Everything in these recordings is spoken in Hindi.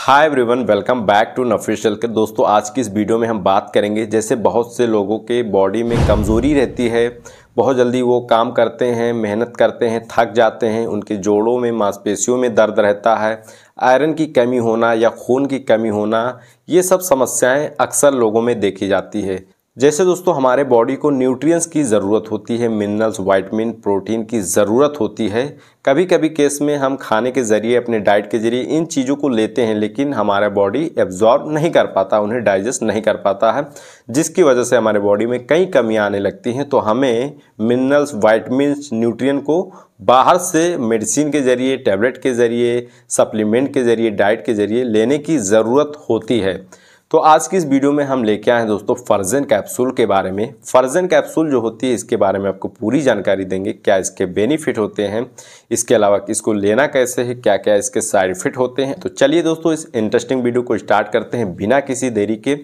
hi everyone welcome back to नफिशियल के दोस्तों आज की इस वीडियो में हम बात करेंगे जैसे बहुत से लोगों के बॉडी में कमज़ोरी रहती है बहुत जल्दी वो काम करते हैं मेहनत करते हैं थक जाते हैं उनके जोड़ों में मांसपेशियों में दर्द रहता है आयरन की कमी होना या खून की कमी होना ये सब समस्याएं अक्सर लोगों में देखी जाती है जैसे दोस्तों हमारे बॉडी को न्यूट्रिएंट्स की ज़रूरत होती है मिनरल्स वाइटमिन प्रोटीन की ज़रूरत होती है कभी कभी केस में हम खाने के ज़रिए अपने डाइट के ज़रिए इन चीज़ों को लेते हैं लेकिन हमारा बॉडी एब्जॉर्ब नहीं कर पाता उन्हें डाइजेस्ट नहीं कर पाता है जिसकी वजह से हमारे बॉडी में कई कमियाँ आने लगती हैं तो हमें मिनरल्स वाइटमिन न्यूट्रिय को बाहर से मेडिसिन के ज़रिए टैबलेट के ज़रिए सप्लीमेंट के ज़रिए डाइट के ज़रिए लेने की ज़रूरत होती है तो आज की इस वीडियो में हम लेके आए हैं दोस्तों फर्जन कैप्सूल के बारे में फर्जन कैप्सूल जो होती है इसके बारे में आपको पूरी जानकारी देंगे क्या इसके बेनिफिट होते हैं इसके अलावा इसको लेना कैसे है क्या क्या इसके साइड इफेक्ट होते हैं तो चलिए दोस्तों इस इंटरेस्टिंग वीडियो को स्टार्ट करते हैं बिना किसी देरी के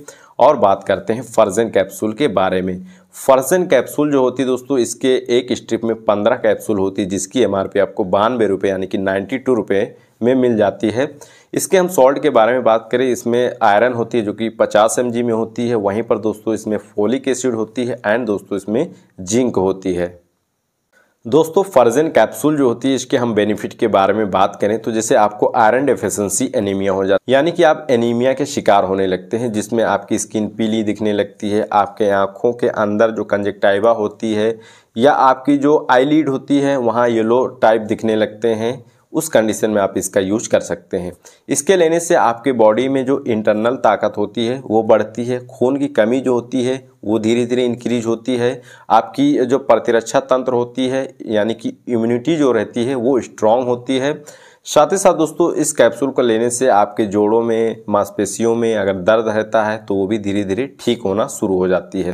और बात करते हैं फर्जन कैप्सूल के बारे में फर्जन कैप्सूल जो होती है दोस्तों इसके एक स्ट्रिप में पंद्रह कैप्सूल होती है जिसकी एम आपको बानवे रुपये यानी कि नाइन्टी टू रुपये में मिल जाती है इसके हम सॉल्ट के बारे में बात करें इसमें आयरन होती है जो कि 50 एम में होती है वहीं पर दोस्तों इसमें फोलिक एसिड होती है एंड दोस्तों इसमें जिंक होती है दोस्तों फर्जन कैप्सूल जो होती है इसके हम बेनिफिट के बारे में बात करें तो जैसे आपको आयरन डेफिशिएंसी एनीमिया हो जाती है यानी कि आप एनीमिया के शिकार होने लगते हैं जिसमें आपकी स्किन पीली दिखने लगती है आपके आँखों के अंदर जो कंजेक्टाइवा होती है या आपकी जो आईलीड होती है वहाँ येलो टाइप दिखने लगते हैं उस कंडीशन में आप इसका यूज कर सकते हैं इसके लेने से आपके बॉडी में जो इंटरनल ताकत होती है वो बढ़ती है खून की कमी जो होती है वो धीरे धीरे इंक्रीज होती है आपकी जो प्रतिरक्षा तंत्र होती है यानी कि इम्यूनिटी जो रहती है वो स्ट्रांग होती है साथ ही साथ दोस्तों इस कैप्सूल को लेने से आपके जोड़ों में मांसपेशियों में अगर दर्द रहता है तो वो भी धीरे धीरे ठीक होना शुरू हो जाती है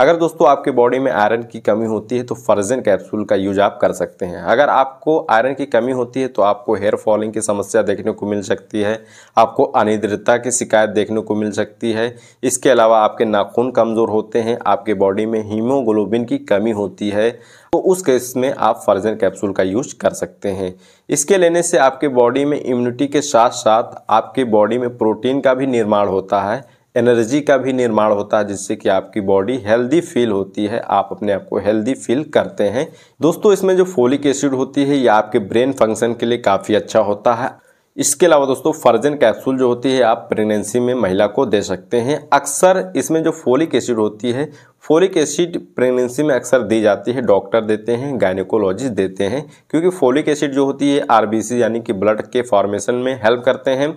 अगर दोस्तों आपके बॉडी में आयरन की कमी होती है तो फर्जन कैप्सूल का यूज आप कर सकते हैं अगर आपको आयरन की कमी होती है तो आपको हेयर फॉलिंग की समस्या देखने को मिल सकती है आपको अनिद्रता की शिकायत देखने को मिल सकती है इसके अलावा आपके नाखून कमज़ोर होते हैं आपके बॉडी में हीमोग्लोबिन की कमी होती है तो उस केस में आप फर्जन कैप्सूल का यूज कर सकते हैं इसके लेने से आपके बॉडी में इम्यूनिटी के साथ साथ आपके बॉडी में प्रोटीन का भी निर्माण होता है एनर्जी का भी निर्माण होता है जिससे कि आपकी बॉडी हेल्दी फील होती है आप अपने आप को हेल्दी फील करते हैं दोस्तों इसमें जो फोलिक एसिड होती है यह आपके ब्रेन फंक्शन के लिए काफ़ी अच्छा होता है इसके अलावा दोस्तों फर्जन कैप्सूल जो होती है आप प्रेगनेंसी में महिला को दे सकते हैं अक्सर इसमें जो फोलिक एसिड होती है फोलिक एसिड प्रेगनेंसी में अक्सर दी जाती है डॉक्टर देते हैं गायनिकोलॉजिस्ट देते हैं क्योंकि फोलिक एसिड जो होती है आरबीसी यानी कि ब्लड के फॉर्मेशन में हेल्प करते हैं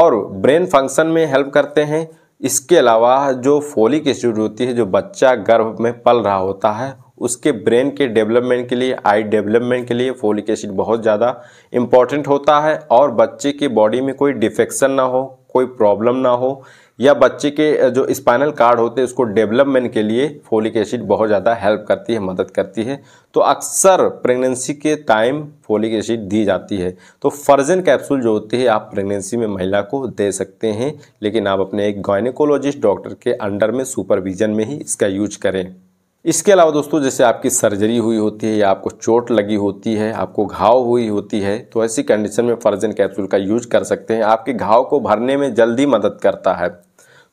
और ब्रेन फंक्शन में हेल्प करते हैं इसके अलावा जो फोलिक एसिड होती है जो बच्चा गर्भ में पल रहा होता है उसके ब्रेन के डेवलपमेंट के लिए आई डेवलपमेंट के लिए फोलिक एसिड बहुत ज़्यादा इम्पॉर्टेंट होता है और बच्चे के बॉडी में कोई डिफेक्शन ना हो कोई प्रॉब्लम ना हो या बच्चे के जो स्पाइनल कार्ड होते हैं उसको डेवलपमेंट के लिए फोलिक एसिड बहुत ज़्यादा हेल्प करती है मदद करती है तो अक्सर प्रेगनेंसी के टाइम फोलिक एसिड दी जाती है तो फर्जन कैप्सूल जो होती है आप प्रेगनेंसी में महिला को दे सकते हैं लेकिन आप अपने एक गायनिकोलॉजिस्ट डॉक्टर के अंडर में सुपरविजन में ही इसका यूज करें इसके अलावा दोस्तों जैसे आपकी सर्जरी हुई होती है या आपको चोट लगी होती है आपको घाव हुई होती है तो ऐसी कंडीशन में फर्जन कैप्सूल का यूज कर सकते हैं आपके घाव को भरने में जल्दी मदद करता है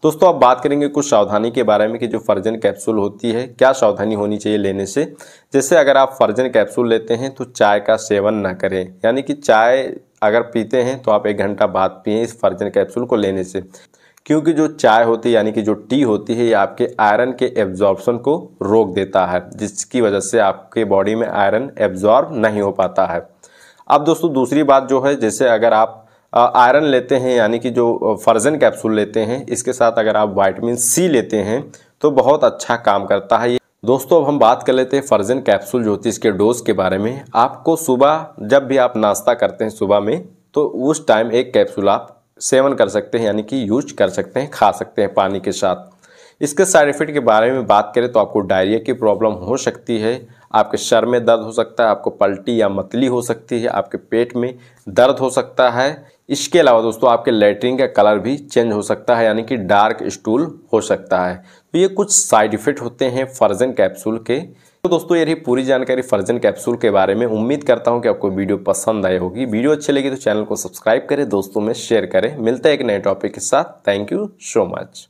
दोस्तों अब बात करेंगे कुछ सावधानी के बारे में कि जो फर्जन कैप्सूल होती है क्या सावधानी होनी चाहिए लेने से जैसे अगर आप फर्जन कैप्सूल लेते हैं तो चाय का सेवन ना करें यानी कि चाय अगर पीते हैं तो आप एक घंटा बाद पिए इस फर्जन कैप्सूल को लेने से क्योंकि जो चाय होती है यानी कि जो टी होती है ये आपके आयरन के एब्जॉर्बसन को रोक देता है जिसकी वजह से आपके बॉडी में आयरन एब्जॉर्ब नहीं हो पाता है अब दोस्तों दूसरी बात जो है जैसे अगर आप आयरन लेते हैं यानी कि जो फर्जन कैप्सूल लेते हैं इसके साथ अगर आप वाइटमिन सी लेते हैं तो बहुत अच्छा काम करता है ये दोस्तों अब हम बात कर लेते हैं फर्जन कैप्सूल जो होती है इसके डोज के बारे में आपको सुबह जब भी आप नाश्ता करते हैं सुबह में तो उस टाइम एक कैप्सूल आप सेवन कर सकते हैं यानी कि यूज कर सकते हैं खा सकते हैं पानी के साथ इसके साइड इफेक्ट के बारे में बात करें तो आपको डायरिया की प्रॉब्लम हो सकती है आपके सर में दर्द हो सकता है आपको पलटी या मतली हो सकती है आपके पेट में दर्द हो सकता है इसके अलावा दोस्तों आपके लेटरिन का कलर भी चेंज हो सकता है यानी कि डार्क स्टूल हो सकता है तो ये कुछ साइड इफ़ेक्ट होते हैं फर्जन कैप्सूल के तो दोस्तों ये रही पूरी जानकारी फर्जन कैप्सूल के बारे में उम्मीद करता हूँ कि आपको वीडियो पसंद आई होगी वीडियो अच्छी लगी तो चैनल को सब्सक्राइब करें दोस्तों में शेयर करें मिलता है एक नए टॉपिक के साथ थैंक यू सो मच